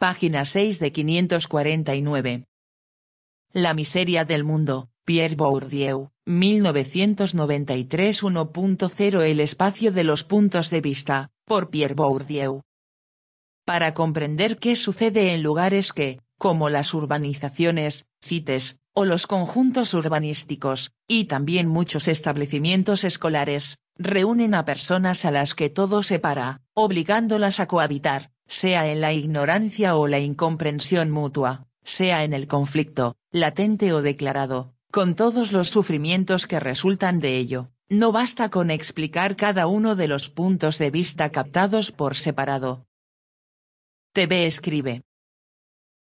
Página 6 de 549. La miseria del mundo, Pierre Bourdieu, 1993 1.0 El espacio de los puntos de vista, por Pierre Bourdieu. Para comprender qué sucede en lugares que, como las urbanizaciones, cites, o los conjuntos urbanísticos, y también muchos establecimientos escolares, reúnen a personas a las que todo se para, obligándolas a cohabitar, sea en la ignorancia o la incomprensión mutua, sea en el conflicto, latente o declarado, con todos los sufrimientos que resultan de ello. No basta con explicar cada uno de los puntos de vista captados por separado. TV escribe.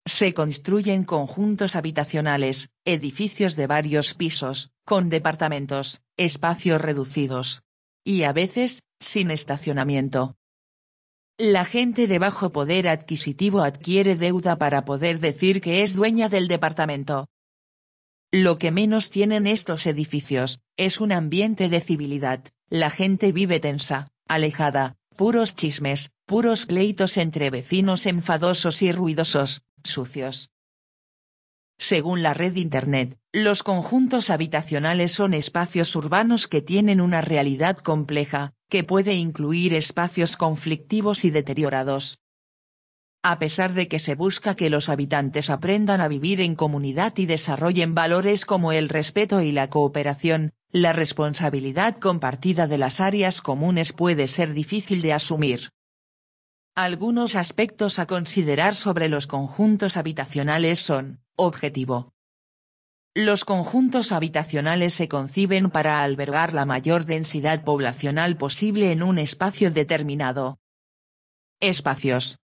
Se construyen conjuntos habitacionales, edificios de varios pisos, con departamentos, espacios reducidos. Y a veces, sin estacionamiento. La gente de bajo poder adquisitivo adquiere deuda para poder decir que es dueña del departamento. Lo que menos tienen estos edificios, es un ambiente de civilidad, la gente vive tensa, alejada, puros chismes, puros pleitos entre vecinos enfadosos y ruidosos, sucios. Según la red Internet, los conjuntos habitacionales son espacios urbanos que tienen una realidad compleja, que puede incluir espacios conflictivos y deteriorados. A pesar de que se busca que los habitantes aprendan a vivir en comunidad y desarrollen valores como el respeto y la cooperación, la responsabilidad compartida de las áreas comunes puede ser difícil de asumir. Algunos aspectos a considerar sobre los conjuntos habitacionales son, objetivo, los conjuntos habitacionales se conciben para albergar la mayor densidad poblacional posible en un espacio determinado. Espacios.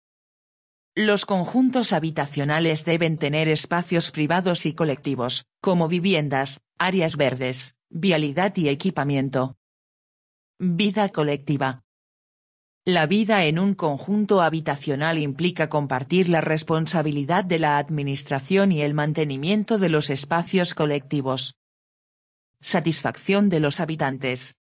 Los conjuntos habitacionales deben tener espacios privados y colectivos, como viviendas, áreas verdes, vialidad y equipamiento. Vida colectiva. La vida en un conjunto habitacional implica compartir la responsabilidad de la administración y el mantenimiento de los espacios colectivos. Satisfacción de los habitantes.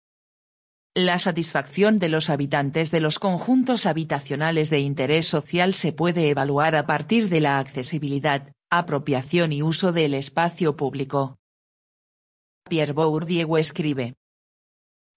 La satisfacción de los habitantes de los conjuntos habitacionales de interés social se puede evaluar a partir de la accesibilidad, apropiación y uso del espacio público. Pierre Bourdieu escribe.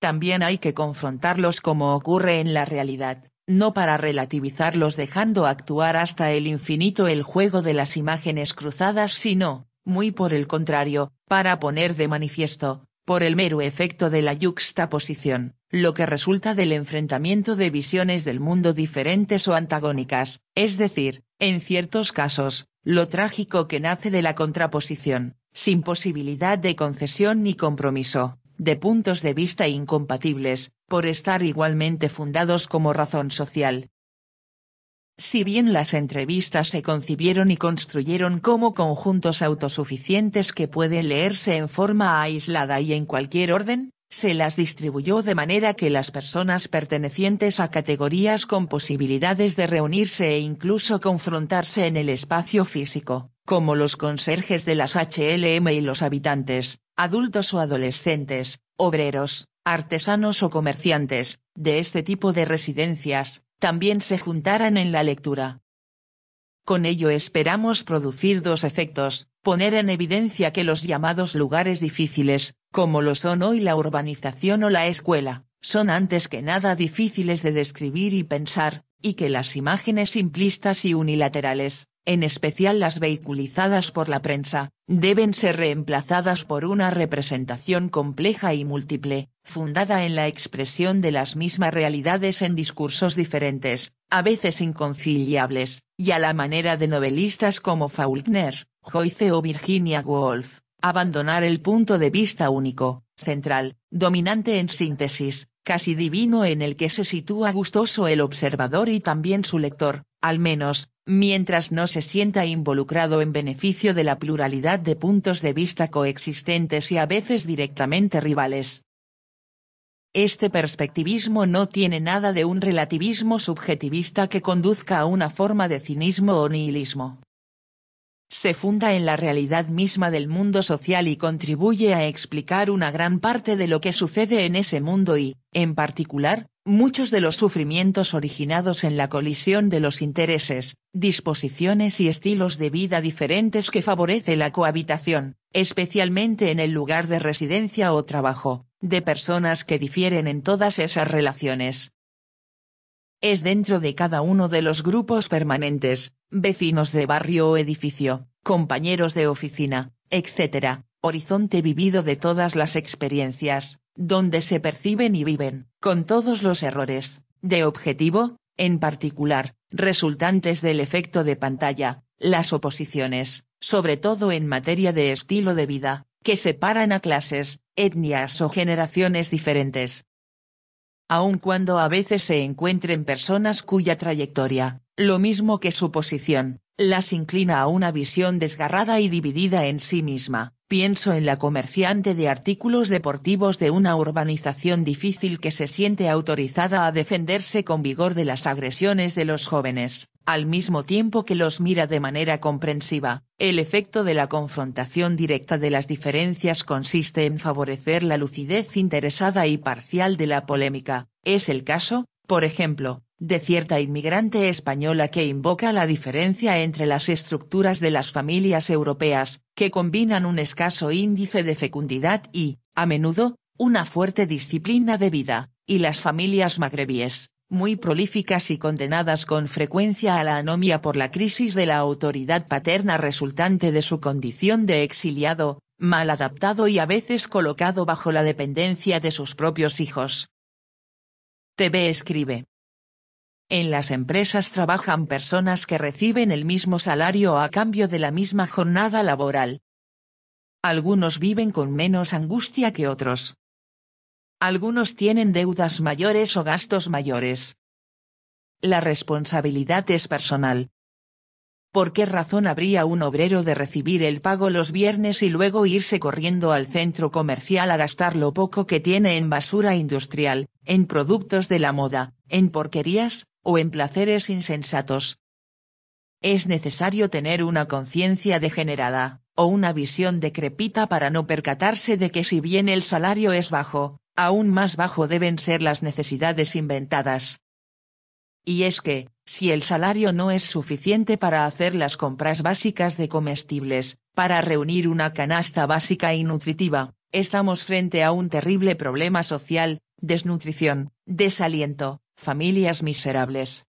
También hay que confrontarlos como ocurre en la realidad, no para relativizarlos dejando actuar hasta el infinito el juego de las imágenes cruzadas sino, muy por el contrario, para poner de manifiesto, por el mero efecto de la yuxtaposición, lo que resulta del enfrentamiento de visiones del mundo diferentes o antagónicas, es decir, en ciertos casos, lo trágico que nace de la contraposición, sin posibilidad de concesión ni compromiso de puntos de vista incompatibles, por estar igualmente fundados como razón social. Si bien las entrevistas se concibieron y construyeron como conjuntos autosuficientes que pueden leerse en forma aislada y en cualquier orden, se las distribuyó de manera que las personas pertenecientes a categorías con posibilidades de reunirse e incluso confrontarse en el espacio físico, como los conserjes de las HLM y los habitantes, adultos o adolescentes, obreros, artesanos o comerciantes, de este tipo de residencias, también se juntaran en la lectura. Con ello esperamos producir dos efectos, poner en evidencia que los llamados lugares difíciles, como lo son hoy la urbanización o la escuela, son antes que nada difíciles de describir y pensar, y que las imágenes simplistas y unilaterales, en especial las vehiculizadas por la prensa, deben ser reemplazadas por una representación compleja y múltiple, fundada en la expresión de las mismas realidades en discursos diferentes, a veces inconciliables, y a la manera de novelistas como Faulkner, Joyce o Virginia Woolf, abandonar el punto de vista único, central, dominante en síntesis, casi divino en el que se sitúa gustoso el observador y también su lector, al menos, mientras no se sienta involucrado en beneficio de la pluralidad de puntos de vista coexistentes y a veces directamente rivales. Este perspectivismo no tiene nada de un relativismo subjetivista que conduzca a una forma de cinismo o nihilismo. Se funda en la realidad misma del mundo social y contribuye a explicar una gran parte de lo que sucede en ese mundo y, en particular, Muchos de los sufrimientos originados en la colisión de los intereses, disposiciones y estilos de vida diferentes que favorece la cohabitación, especialmente en el lugar de residencia o trabajo, de personas que difieren en todas esas relaciones. Es dentro de cada uno de los grupos permanentes, vecinos de barrio o edificio, compañeros de oficina, etc., horizonte vivido de todas las experiencias, donde se perciben y viven, con todos los errores, de objetivo, en particular, resultantes del efecto de pantalla, las oposiciones, sobre todo en materia de estilo de vida, que separan a clases, etnias o generaciones diferentes. Aun cuando a veces se encuentren personas cuya trayectoria, lo mismo que su posición, las inclina a una visión desgarrada y dividida en sí misma, Pienso en la comerciante de artículos deportivos de una urbanización difícil que se siente autorizada a defenderse con vigor de las agresiones de los jóvenes, al mismo tiempo que los mira de manera comprensiva. El efecto de la confrontación directa de las diferencias consiste en favorecer la lucidez interesada y parcial de la polémica. Es el caso, por ejemplo, de cierta inmigrante española que invoca la diferencia entre las estructuras de las familias europeas, que combinan un escaso índice de fecundidad y, a menudo, una fuerte disciplina de vida, y las familias magrebíes, muy prolíficas y condenadas con frecuencia a la anomia por la crisis de la autoridad paterna resultante de su condición de exiliado, mal adaptado y a veces colocado bajo la dependencia de sus propios hijos. TV escribe. En las empresas trabajan personas que reciben el mismo salario a cambio de la misma jornada laboral. Algunos viven con menos angustia que otros. Algunos tienen deudas mayores o gastos mayores. La responsabilidad es personal, ¿Por qué razón habría un obrero de recibir el pago los viernes y luego irse corriendo al centro comercial a gastar lo poco que tiene en basura industrial, en productos de la moda, en porquerías, o en placeres insensatos? Es necesario tener una conciencia degenerada, o una visión decrepita para no percatarse de que si bien el salario es bajo, aún más bajo deben ser las necesidades inventadas. Y es que, si el salario no es suficiente para hacer las compras básicas de comestibles, para reunir una canasta básica y nutritiva, estamos frente a un terrible problema social, desnutrición, desaliento, familias miserables.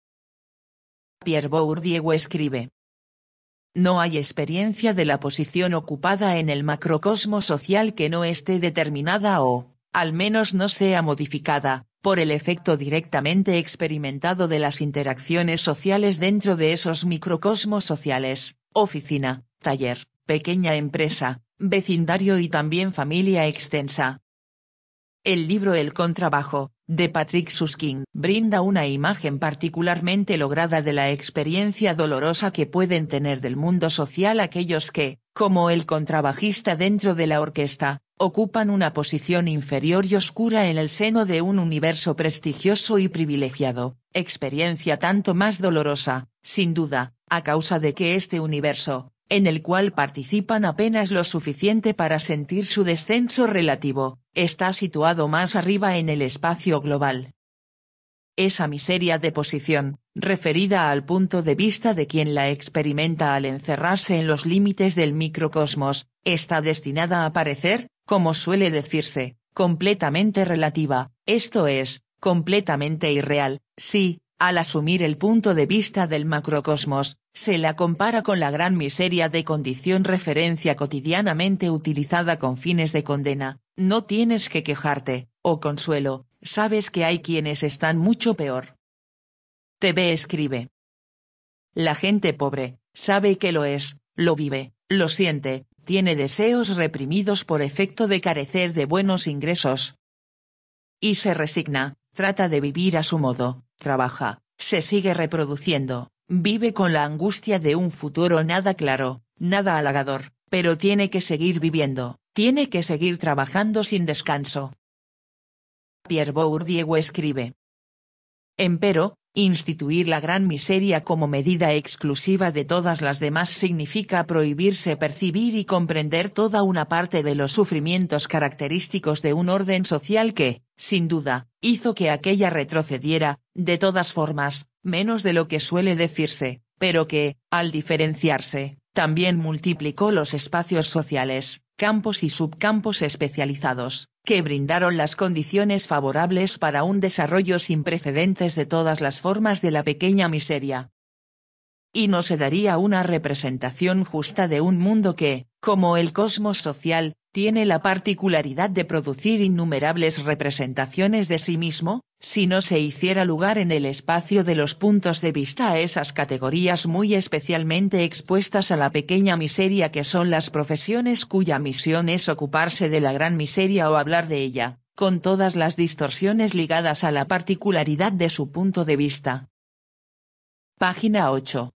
Pierre Bourdieu escribe. No hay experiencia de la posición ocupada en el macrocosmo social que no esté determinada o, al menos no sea modificada, por el efecto directamente experimentado de las interacciones sociales dentro de esos microcosmos sociales, oficina, taller, pequeña empresa, vecindario y también familia extensa. El libro El contrabajo, de Patrick Suskin, brinda una imagen particularmente lograda de la experiencia dolorosa que pueden tener del mundo social aquellos que, como el contrabajista dentro de la orquesta, ocupan una posición inferior y oscura en el seno de un universo prestigioso y privilegiado, experiencia tanto más dolorosa, sin duda, a causa de que este universo, en el cual participan apenas lo suficiente para sentir su descenso relativo, está situado más arriba en el espacio global. Esa miseria de posición, referida al punto de vista de quien la experimenta al encerrarse en los límites del microcosmos, está destinada a aparecer, como suele decirse, completamente relativa, esto es, completamente irreal, si, al asumir el punto de vista del macrocosmos, se la compara con la gran miseria de condición referencia cotidianamente utilizada con fines de condena, no tienes que quejarte, o oh, consuelo, sabes que hay quienes están mucho peor. TV escribe. La gente pobre, sabe que lo es, lo vive, lo siente, tiene deseos reprimidos por efecto de carecer de buenos ingresos. Y se resigna, trata de vivir a su modo, trabaja, se sigue reproduciendo, vive con la angustia de un futuro nada claro, nada halagador, pero tiene que seguir viviendo, tiene que seguir trabajando sin descanso. Pierre Bourdieu escribe. Empero, Instituir la gran miseria como medida exclusiva de todas las demás significa prohibirse percibir y comprender toda una parte de los sufrimientos característicos de un orden social que, sin duda, hizo que aquella retrocediera, de todas formas, menos de lo que suele decirse, pero que, al diferenciarse, también multiplicó los espacios sociales, campos y subcampos especializados, que brindaron las condiciones favorables para un desarrollo sin precedentes de todas las formas de la pequeña miseria. Y no se daría una representación justa de un mundo que, como el cosmos social, tiene la particularidad de producir innumerables representaciones de sí mismo, si no se hiciera lugar en el espacio de los puntos de vista a esas categorías muy especialmente expuestas a la pequeña miseria que son las profesiones cuya misión es ocuparse de la gran miseria o hablar de ella, con todas las distorsiones ligadas a la particularidad de su punto de vista. Página 8.